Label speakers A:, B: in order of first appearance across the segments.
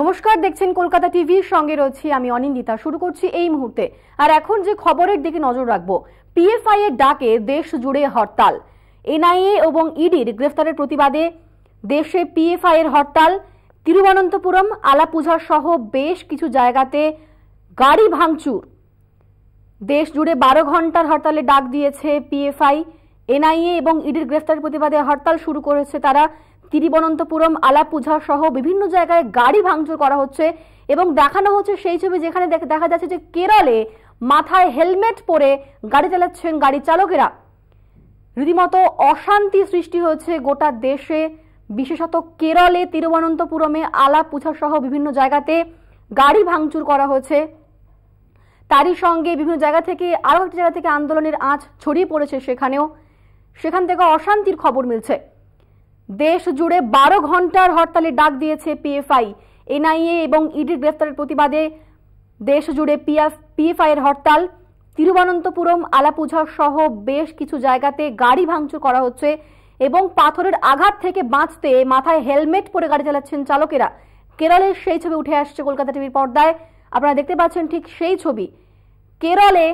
A: নমস্কার দেখছেন কলকাতা টিভির সঙ্গে রয়েছি আমি অনিন্দিতা শুরু করছি এই মুহূর্তে আর এখন যে খবরের দিকে নজর রাখবো পিএফআই এর ডাকে দেশ জুড়ে হরতাল এনআইএ এবং ইডির e গ্রেফতারের প্রতিবাদে দেশে পিএফআই এর হরতাল তিরুবনন্তপুরম আলাপুঝা সহ বেশ কিছু জায়গাতে গাড়ি ভাঙচুর দেশ জুড়ে বারো ঘন্টার হরতালে ডাক দিয়েছে পিএফআই এনআইএ এবং ইডির e গ্রেফতারের প্রতিবাদে হরতাল শুরু করেছে তারা তিরিবনন্তপুরম আলাপুঝা সহ বিভিন্ন জায়গায় গাড়ি ভাঙচুর করা হচ্ছে এবং দেখানো হচ্ছে সেই ছবি যেখানে দেখা যাচ্ছে যে কেরলে মাথায় হেলমেট পরে গাড়ি চালাচ্ছেন গাড়ি চালকেরা রীতিমতো অশান্তি সৃষ্টি হয়েছে গোটা দেশে বিশেষত কেরলে তিরুবনন্তপুরমে আলাপুঝা সহ বিভিন্ন জায়গাতে গাড়ি ভাঙচুর করা হয়েছে তারই সঙ্গে বিভিন্ন জায়গা থেকে আরও একটি জায়গা থেকে আন্দোলনের আঁচ ছড়িয়ে পড়েছে সেখানেও সেখান থেকে অশান্তির খবর মিলছে দেশ জুড়ে বারো ঘন্টার হরতালে ডাক দিয়েছে পিএফআই এনআইএ এবং ইডির গ্রেফতারের প্রতিবাদে দেশ জুড়ে পিএফআই এর হরতাল তিরুবনন্তপুরম আলাপুঝা সহ বেশ কিছু জায়গাতে গাড়ি ভাঙচুর করা হচ্ছে এবং পাথরের আঘাত থেকে বাঁচতে মাথায় হেলমেট পরে গাড়ি চালাচ্ছেন চালকেরা কেরলে সেই ছবি উঠে আসছে কলকাতা টিভির পর্দায় আপনারা দেখতে পাচ্ছেন ঠিক সেই ছবি কেরলে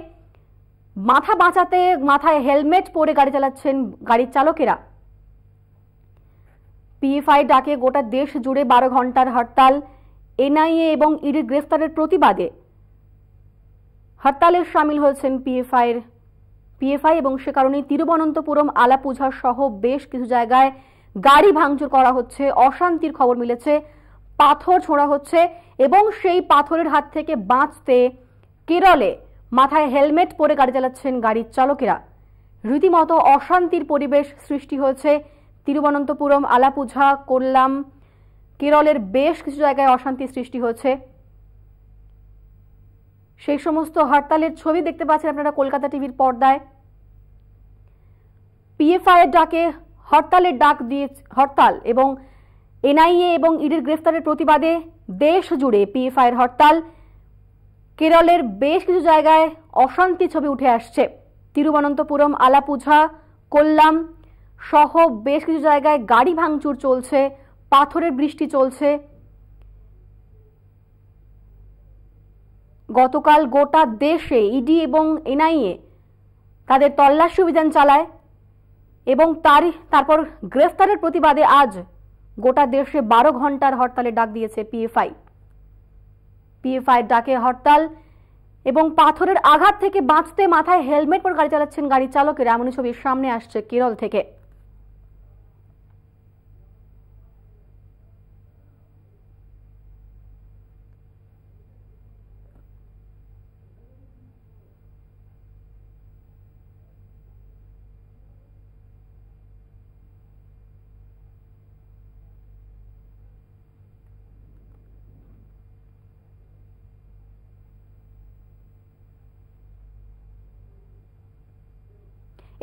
A: মাথা বাঁচাতে মাথায় হেলমেট পরে গাড়ি চালাচ্ছেন গাড়ির চালকেরা পিএফআই ডাকে গোটা দেশ জুড়ে বারো ঘন্টার হরতাল এনআইএ এবং ইডির গ্রেফতারের প্রতিবাদে হরতালে সামিল হয়েছেন পিএফআইয়ের পিএফআই এবং সে কারণে তিরুবনন্তপুরম আলাপুঝা সহ বেশ কিছু জায়গায় গাড়ি ভাঙচুর করা হচ্ছে অশান্তির খবর মিলেছে পাথর ছোঁড়া হচ্ছে এবং সেই পাথরের হাত থেকে বাঁচতে কেরলে মাথায় হেলমেট পরে গাড়ি চালাচ্ছেন গাড়ির চালকেরা রীতিমতো অশান্তির পরিবেশ সৃষ্টি হয়েছে তিরুবনন্তপুরম আলাপুঝা করলাম কেরলের বেশ কিছু জায়গায় অশান্তি সৃষ্টি হচ্ছে সেই সমস্ত হরতালের ছবি দেখতে পাচ্ছেন আপনারা কলকাতা টিভির পর্দায় পিএফআই এর ডাকে হরতালের ডাক দিয়ে হরতাল এবং এনআইএ এবং ইডির গ্রেফতারের প্রতিবাদে দেশ জুড়ে এর হরতাল কেরলের বেশ কিছু জায়গায় অশান্তি ছবি উঠে আসছে তিরুবনন্তপুরম আলাপুঝা কোল্লাম সহ বেশ কিছু জায়গায় গাড়ি ভাঙচুর চলছে পাথরের বৃষ্টি চলছে গতকাল গোটা দেশে ইডি এবং এনআইএ তাদের তল্লাশি অভিযান চালায় এবং তার তারপর গ্রেফতারের প্রতিবাদে আজ গোটা দেশে বারো ঘন্টার হরতালে ডাক দিয়েছে পিএফআই পিএফআই ডাকে হরতাল এবং পাথরের আঘাত থেকে বাঁচতে মাথায় হেলমেট পর গাড়ি চালাচ্ছেন গাড়ি চালকের এমনই ছবির সামনে আসছে কেরল থেকে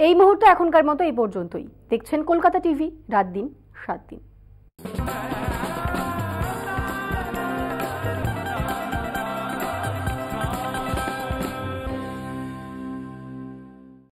A: এই মুহূর্তে এখনকার মতো এই পর্যন্তই দেখছেন কলকাতা টিভি রাত দিন সাত দিন